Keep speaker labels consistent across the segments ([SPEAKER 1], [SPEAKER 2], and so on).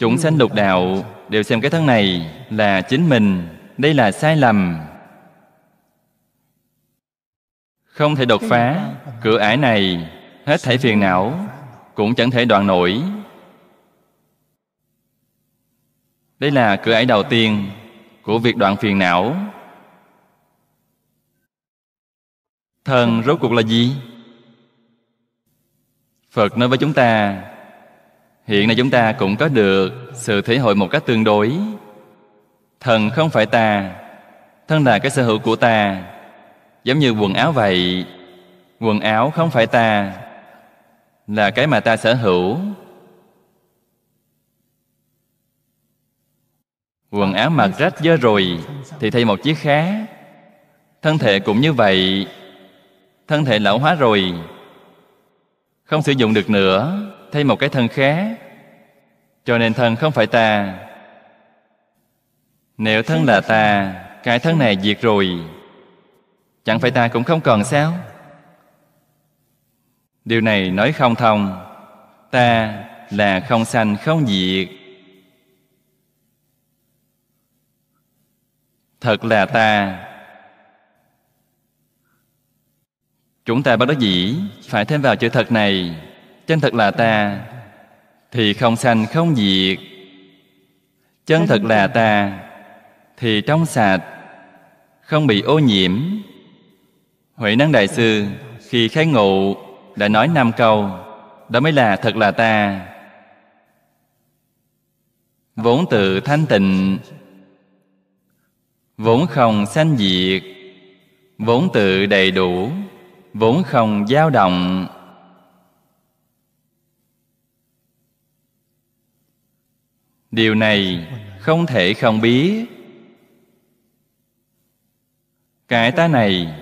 [SPEAKER 1] Chúng sanh lục đạo đều xem cái thân này là chính mình, đây là sai lầm. Không thể đột phá cửa ải này, hết thảy phiền não cũng chẳng thể đoạn nổi. Đây là cửa ải đầu tiên của việc đoạn phiền não. Thân rốt cuộc là gì? Phật nói với chúng ta hiện nay chúng ta cũng có được sự thể hội một cách tương đối thần không phải ta thân là cái sở hữu của ta giống như quần áo vậy quần áo không phải ta là cái mà ta sở hữu quần áo mặc rách dơ rồi thì thay một chiếc khác thân thể cũng như vậy thân thể lão hóa rồi không sử dụng được nữa thay một cái thân khác cho nên thân không phải ta nếu thân là ta cái thân này diệt rồi chẳng phải ta cũng không còn sao điều này nói không thông ta là không sanh không diệt thật là ta chúng ta bất đắc dĩ phải thêm vào chữ thật này chân thật là ta thì không sanh không diệt chân thật là ta thì trong sạch không bị ô nhiễm huệ năng đại sư khi khai ngộ đã nói năm câu đó mới là thật là ta vốn tự thanh tịnh vốn không sanh diệt vốn tự đầy đủ vốn không dao động điều này không thể không biết cái tá này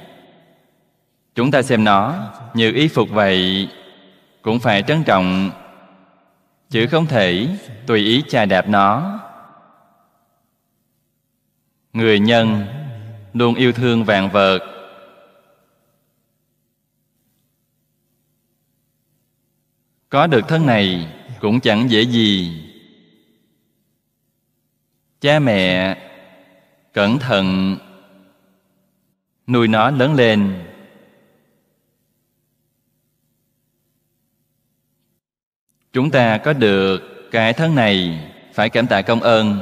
[SPEAKER 1] chúng ta xem nó như y phục vậy cũng phải trân trọng chứ không thể tùy ý chà đạp nó người nhân luôn yêu thương vạn vật có được thân này cũng chẳng dễ gì cha mẹ cẩn thận nuôi nó lớn lên chúng ta có được cái thân này phải cảm tạ công ơn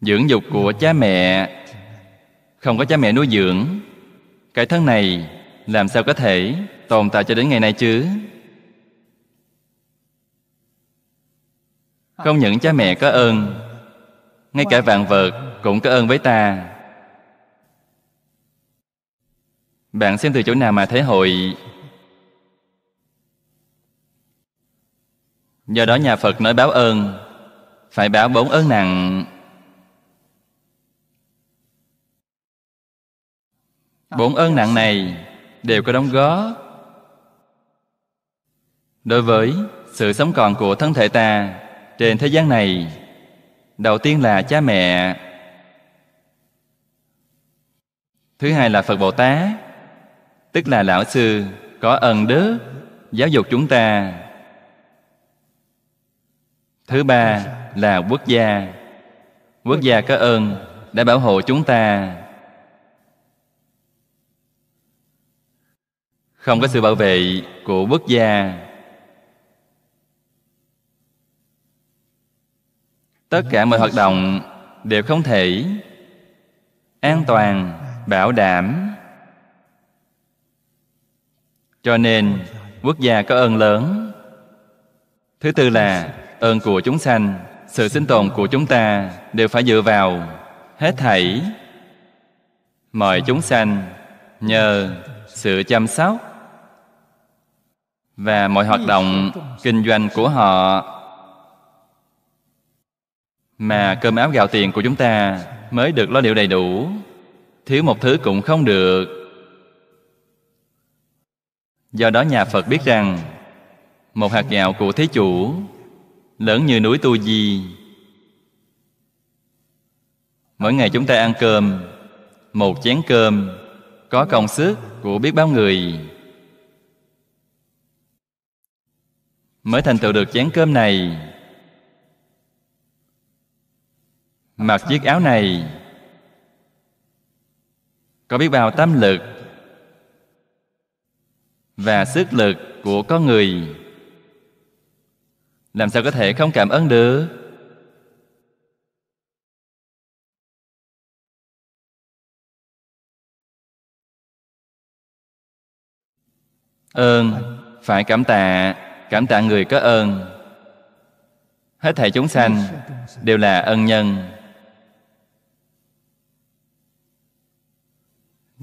[SPEAKER 1] dưỡng dục của cha mẹ không có cha mẹ nuôi dưỡng cái thân này làm sao có thể tồn tại cho đến ngày nay chứ không những cha mẹ có ơn ngay cả vạn vật cũng có ơn với ta bạn xem từ chỗ nào mà thể hội do đó nhà phật nói báo ơn phải báo bốn ơn nặng bốn ơn nặng này đều có đóng góp đối với sự sống còn của thân thể ta trên thế gian này đầu tiên là cha mẹ thứ hai là phật bồ tát tức là lão sư có ân đức giáo dục chúng ta thứ ba là quốc gia quốc gia có ơn đã bảo hộ chúng ta không có sự bảo vệ của quốc gia tất cả mọi hoạt động đều không thể an toàn bảo đảm cho nên quốc gia có ơn lớn thứ tư là ơn của chúng sanh sự sinh tồn của chúng ta đều phải dựa vào hết thảy mọi chúng sanh nhờ sự chăm sóc và mọi hoạt động kinh doanh của họ mà ừ. cơm áo gạo tiền của chúng ta mới được lo liệu đầy đủ thiếu một thứ cũng không được do đó nhà phật biết rằng một hạt gạo của thế chủ lớn như núi tu di mỗi ngày chúng ta ăn cơm một chén cơm có công sức của biết bao người mới thành tựu được chén cơm này mặc chiếc áo này có biết bao tâm lực và sức lực của con người làm sao có thể không cảm ơn được ơn phải cảm tạ cảm tạ người có ơn hết thảy chúng sanh đều là ân nhân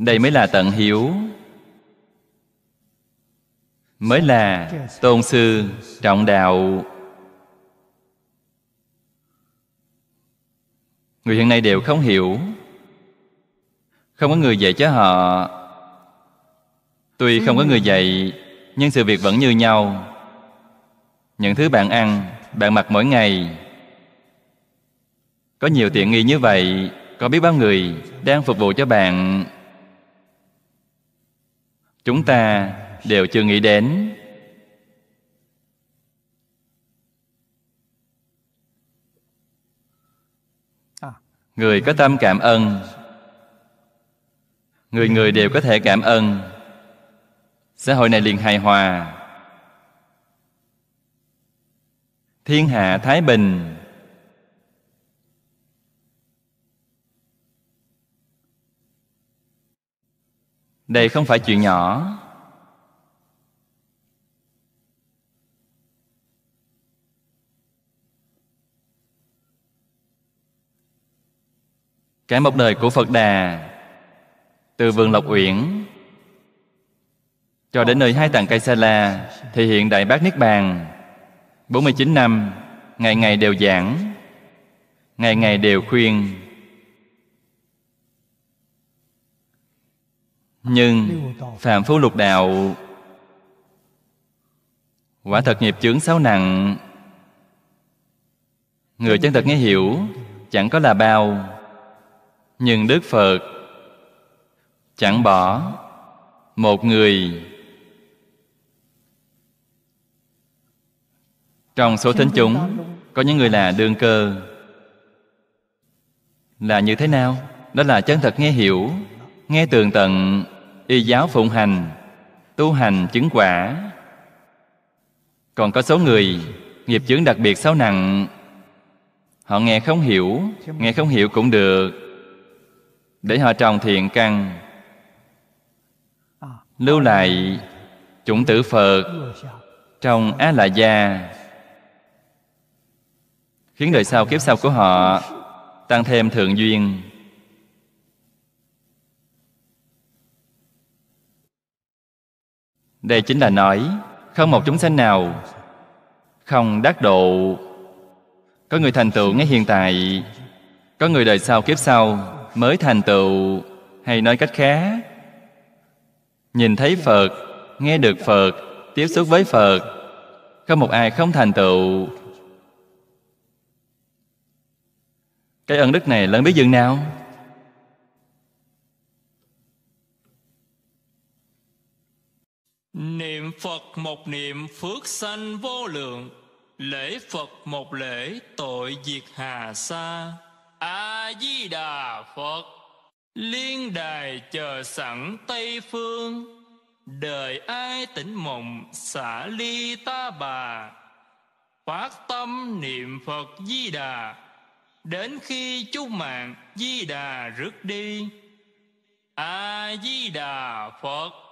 [SPEAKER 1] đây mới là tận hiểu, mới là tôn sư trọng đạo người hiện nay đều không hiểu không có người dạy cho họ tuy không có người dạy nhưng sự việc vẫn như nhau những thứ bạn ăn bạn mặc mỗi ngày có nhiều tiện nghi như vậy có biết bao người đang phục vụ cho bạn chúng ta đều chưa nghĩ đến người có tâm cảm ơn người người đều có thể cảm ơn xã hội này liền hài hòa thiên hạ thái bình đây không phải chuyện nhỏ Cả một đời của phật đà từ vườn lộc uyển cho đến nơi hai tầng cây sa la thì hiện đại bác niết bàn 49 năm ngày ngày đều giảng ngày ngày đều khuyên nhưng phạm phu lục đạo quả thật nghiệp chướng sáu nặng người chân thật nghe hiểu chẳng có là bao nhưng đức phật chẳng bỏ một người trong số thính chúng có những người là đương cơ là như thế nào đó là chân thật nghe hiểu nghe tường tận y giáo phụng hành tu hành chứng quả còn có số người nghiệp chướng đặc biệt sâu nặng họ nghe không hiểu nghe không hiểu cũng được để họ trồng thiện căn lưu lại chủng tử phật trong á la gia khiến đời sau kiếp sau của họ tăng thêm thượng duyên Đây chính là nói Không một chúng sanh nào Không đắc độ Có người thành tựu ngay hiện tại Có người đời sau kiếp sau Mới thành tựu Hay nói cách khác Nhìn thấy Phật Nghe được Phật Tiếp xúc với Phật Không một ai không thành tựu Cái ân đức này lớn biết dường nào Niệm Phật một niệm phước sanh vô lượng Lễ Phật một lễ tội diệt hà sa A-di-đà Phật Liên đài chờ sẵn Tây Phương Đời ai tỉnh mộng xả ly ta bà Phát tâm niệm Phật Di Đà Đến khi chú mạng Di Đà rước đi A-di-đà Phật